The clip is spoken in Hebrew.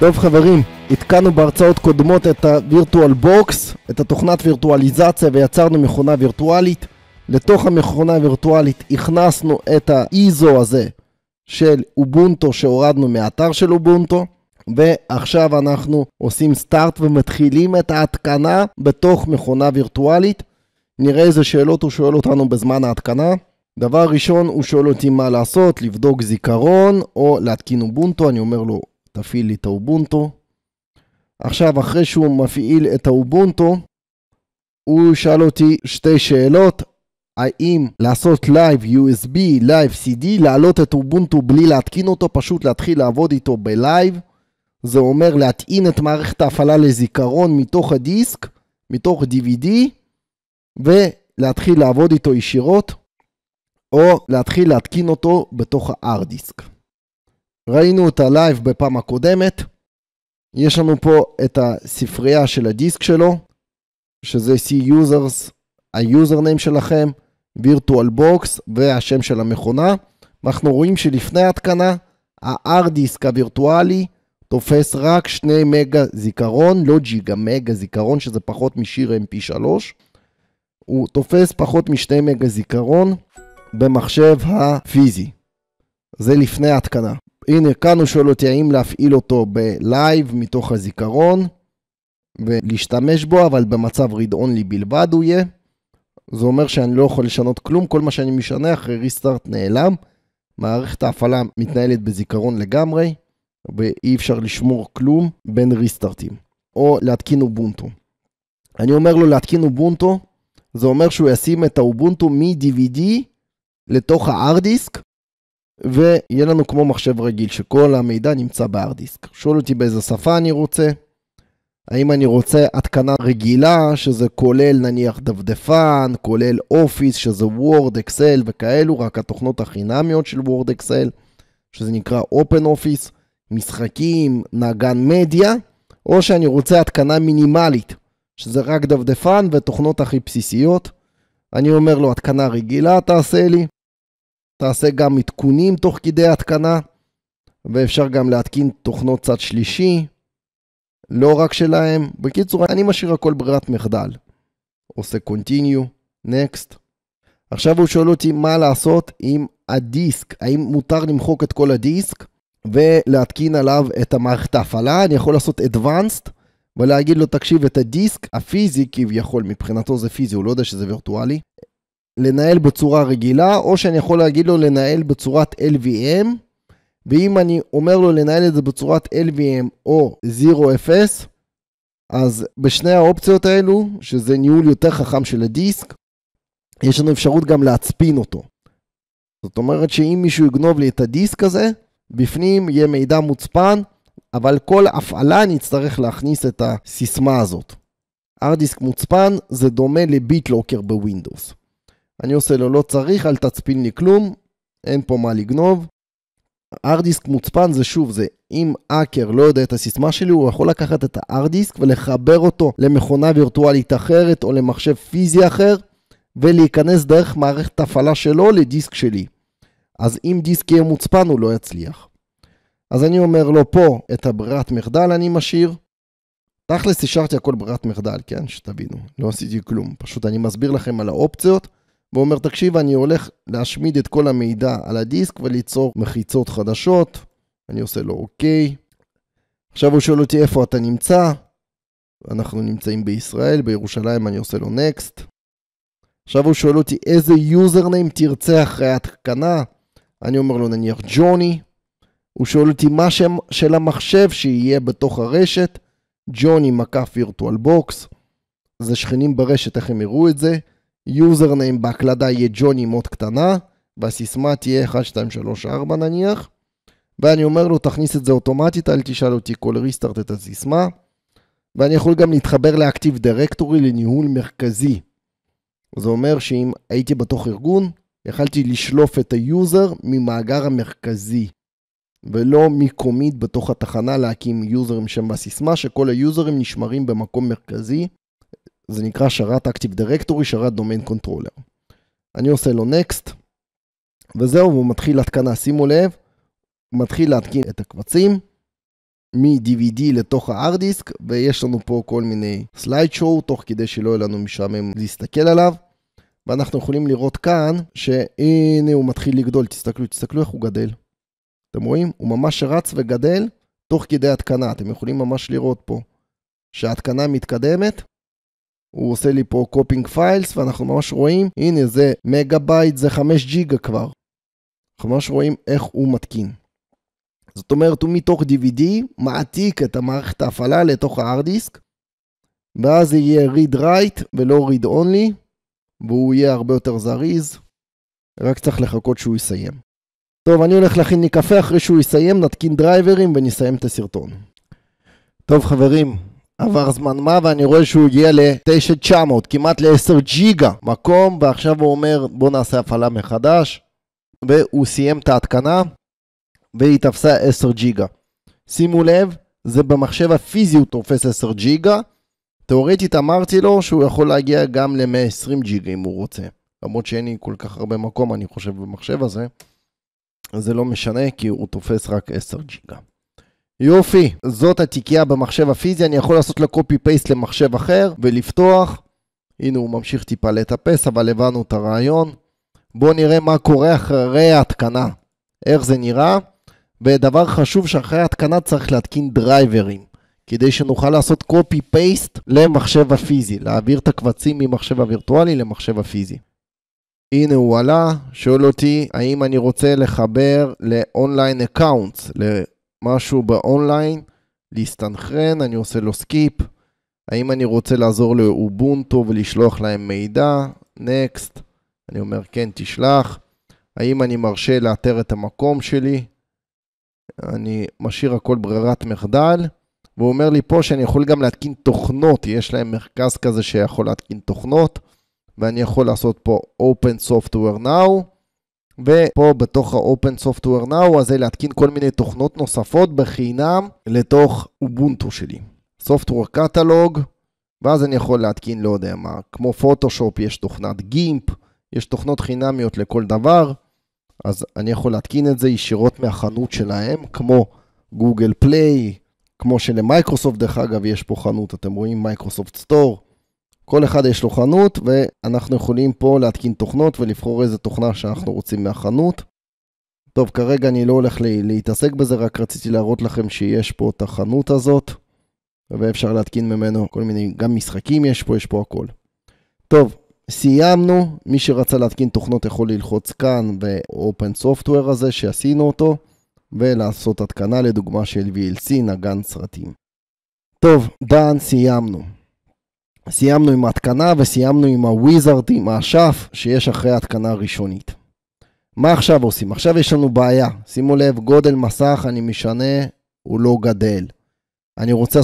טוב חברים, עדכנו בהרצאות קודמות את ה-Virtual Box, את התוכנת וירטואליזציה ויצרנו מכונה וירטואלית. לתוך המכונה הווירטואלית הכנסנו את האיזו הזה של אובונטו שהורדנו מהאתר של אובונטו. ועכשיו אנחנו עושים סטארט ומתחילים את ההתקנה בתוך מכונה וירטואלית. נראה איזה שאלות הוא שואל אותנו בזמן ההתקנה. דבר ראשון, הוא שואל אותי מה לעשות, לבדוק זיכרון או להתקין אובונטו, אני אומר לו תפעיל לי את האובונטו. עכשיו, אחרי שהוא מפעיל את האובונטו, הוא שאל אותי שתי שאלות, האם לעשות לייב USB, לייב CD, להעלות את אובונטו בלי להתקין אותו, פשוט להתחיל לעבוד איתו בלייב. זה אומר להטעין את מערכת ההפעלה לזיכרון מתוך הדיסק, מתוך DVD, ולהתחיל לעבוד איתו ישירות, או להתחיל להתקין אותו בתוך ה-R דיסק. ראינו אותה לייב בפעם הקודמת. יש לנו פה את הספרייה של הדיסק שלו, שזה C-Users, ה-Username שלכם, virtual box והשם של המכונה. אנחנו רואים שלפני ההתקנה, ה-R דיסק הווירטואלי תופס רק 2 מגה זיכרון, לא ג'יגה מגה זיכרון, שזה פחות משיר mp3. הוא תופס פחות מ-2 מגה זיכרון במחשב הפיזי. זה לפני ההתקנה. הנה, כאן הוא שואל אותי האם להפעיל אותו בלייב מתוך הזיכרון ולהשתמש בו, אבל במצב read only בלבד הוא יהיה. זה אומר שאני לא יכול לשנות כלום, כל מה שאני משנה אחרי ריסטארט נעלם. מערכת ההפעלה מתנהלת בזיכרון לגמרי, ואי אפשר לשמור כלום בין ריסטארטים. או להתקין אובונטו. אני אומר לו להתקין אובונטו, זה אומר שהוא ישים את האובונטו מ-DVD לתוך ה-hard ויהיה לנו כמו מחשב רגיל, שכל המידע נמצא בהארד דיסק. שואל אותי באיזה שפה אני רוצה, האם אני רוצה התקנה רגילה, שזה כולל נניח דפדפן, כולל אופיס, שזה וורד, אקסל וכאלו, רק התוכנות החינמיות של וורד, אקסל, שזה נקרא אופן אופיס, משחקים, נגן מדיה, או שאני רוצה התקנה מינימלית, שזה רק דפדפן ותוכנות הכי בסיסיות. אני אומר לו, התקנה רגילה תעשה לי, תעשה גם עדכונים תוך כדי התקנה, ואפשר גם להתקין תוכנות צד שלישי, לא רק שלהם. בקיצור, אני משאיר הכל ברירת מחדל. עושה continue, next. עכשיו הוא שואל אותי מה לעשות עם הדיסק, האם מותר למחוק את כל הדיסק ולהתקין עליו את המערכת ההפעלה, אני יכול לעשות advanced ולהגיד לו תקשיב את הדיסק הפיזי כביכול, מבחינתו זה פיזי, הוא לא יודע שזה וירטואלי, לנהל בצורה רגילה, או שאני יכול להגיד לו לנהל בצורת LVM, ואם אני אומר לו לנהל את זה בצורת LVM או 0-0, אז בשני האופציות האלו, שזה ניהול יותר חכם של הדיסק, יש לנו אפשרות גם להצפין אותו. זאת אומרת שאם מישהו יגנוב לי את הדיסק הזה, בפנים יהיה מידע מוצפן, אבל כל הפעלה אני אצטרך להכניס את הסיסמה הזאת. ארדיסק מוצפן זה דומה לביט לוקר בווינדוס. אני עושה לו לא צריך, אל תצפין לי כלום, אין פה מה לגנוב. ארדיסק מוצפן זה שוב, זה אם האקר לא יודע את הסיסמה שלי, הוא יכול לקחת את הארדיסק ולחבר אותו למכונה וירטואלית אחרת או למחשב פיזי אחר, ולהיכנס דרך מערכת הפעלה שלו לדיסק שלי. אז אם דיסק יהיה מוצפן הוא לא יצליח. אז אני אומר לו פה את הברירת מחדל אני משאיר. תכלס השארתי הכל ברירת מחדל, כן? שתבינו. לא עשיתי כלום. פשוט אני מסביר לכם על האופציות. והוא אומר, תקשיב, אני הולך להשמיד את כל המידע על הדיסק וליצור מחיצות חדשות. אני עושה לו אוקיי. עכשיו הוא שואל אותי איפה אתה נמצא. אנחנו נמצאים בישראל, בירושלים, אני עושה לו נקסט. עכשיו הוא שואל אותי איזה יוזרניים תרצה אחרי ההתקנה. אני אומר לו נניח ג'וני. הוא שואל אותי מה שם של המחשב שיהיה בתוך הרשת. ג'וני מקף וירטואל בוקס. זה שכנים ברשת, איך הם יראו את זה? יוזרניים בהקלדה יהיה ג'וני מוט קטנה, והסיסמה תהיה 1, 2, 3, 4 נניח, ואני אומר לו, תכניס את זה אוטומטית, אל תשאל אותי כל ריסטארט את הסיסמה, ואני יכול גם להתחבר לאקטיב דירקטורי לניהול מרכזי. זה אומר שאם הייתי בתוך ארגון, יכלתי לשלוף את היוזר ממאגר המרכזי, ולא מקומית בתוך התחנה להקים יוזרים שם בסיסמה, שכל היוזרים נשמרים במקום מרכזי, זה נקרא שרת Active Directory, שרת Domain Controller. אני עושה לו Next, וזהו, הוא מתחיל התקנה, שימו לב, הוא מתחיל להתקין את הקבצים מ-DVD לתוך ה-hard disk, ויש לנו פה כל מיני סלייד שואו, תוך כדי שלא יהיה לנו משעמם להסתכל עליו. ואנחנו יכולים לראות כאן, שהנה הוא מתחיל לגדול, תסתכלו, תסתכלו איך הוא גדל. אתם רואים? הוא ממש רץ וגדל תוך כדי התקנה, אתם יכולים ממש לראות פה שההתקנה מתקדמת, הוא עושה לי פה קופינג פיילס ואנחנו ממש רואים, הנה זה מגה בייט, זה 5 ג'יגה כבר. אנחנו ממש רואים איך הוא מתקין. זאת אומרת, הוא מתוך DVD מעתיק את המערכת ההפעלה לתוך ההארד דיסק, ואז זה יהיה read write ולא read only, והוא יהיה הרבה יותר זריז, רק צריך לחכות שהוא יסיים. טוב, אני הולך להכין לי קפה, אחרי שהוא יסיים נתקין דרייברים ונסיים את הסרטון. טוב חברים, עבר זמן מה ואני רואה שהוא הגיע ל-9900, כמעט ל-10 ג'יגה מקום, ועכשיו הוא אומר בוא נעשה הפעלה מחדש, והוא סיים את ההתקנה, והיא תפסה 10 ג'יגה. שימו לב, זה במחשב הפיזי הוא תופס 10 ג'יגה, תאורטית אמרתי לו שהוא יכול להגיע גם ל-120 ג'יגה אם הוא רוצה. למרות שאין לי כל כך הרבה מקום, אני חושב, במחשב הזה, אז זה לא משנה, כי הוא תופס רק 10 ג'יגה. יופי, זאת התיקייה במחשב הפיזי, אני יכול לעשות לה copy-paste למחשב אחר ולפתוח. הנה הוא ממשיך טיפה לטפס, אבל הבנו את הרעיון. בואו נראה מה קורה אחרי ההתקנה, איך זה נראה. ודבר חשוב שאחרי ההתקנה צריך להתקין דרייברים, כדי שנוכל לעשות copy-paste למחשב הפיזי, להעביר את הקבצים ממחשב הווירטואלי למחשב הפיזי. הנה הוא עלה, שואל אותי האם אני רוצה לחבר ל-online accounts, משהו באונליין, להסתנכרן, אני עושה לו סקיפ, האם אני רוצה לעזור לאובונטו ולשלוח להם מידע, נקסט, אני אומר כן, תשלח, האם אני מרשה לאתר את המקום שלי, אני משאיר הכל ברירת מחדל, והוא אומר לי פה שאני יכול גם להתקין תוכנות, יש להם מרכז כזה שיכול להתקין תוכנות, ואני יכול לעשות פה Open Software Now, ופה בתוך ה-open software now הזה להתקין כל מיני תוכנות נוספות בחינם לתוך אובונטו שלי. software catalog, ואז אני יכול להתקין לא יודע מה, כמו פוטושופ יש תוכנת גימפ, יש תוכנות חינמיות לכל דבר, אז אני יכול להתקין את זה ישירות מהחנות שלהם, כמו גוגל פליי, כמו שלמייקרוסופט דרך אגב יש פה חנות, אתם רואים מייקרוסופט סטור, כל אחד יש לו חנות, ואנחנו יכולים פה להתקין תוכנות ולבחור איזה תוכנה שאנחנו רוצים מהחנות. טוב, כרגע אני לא הולך להתעסק בזה, רק רציתי להראות לכם שיש פה את החנות הזאת, ואפשר להתקין ממנו כל מיני, גם משחקים יש פה, יש פה הכל. טוב, סיימנו, מי שרצה להתקין תוכנות יכול ללחוץ כאן ב-open software הזה שעשינו אותו, ולעשות התקנה לדוגמה של VLC, נגן סרטים. טוב, דן סיימנו. סיימנו עם ההתקנה וסיימנו עם הוויזארד, עם האשף שיש אחרי ההתקנה הראשונית. מה עכשיו עושים? עכשיו יש לנו בעיה. שימו לב, גודל מסך, אני משנה, הוא לא גדל. אני רוצה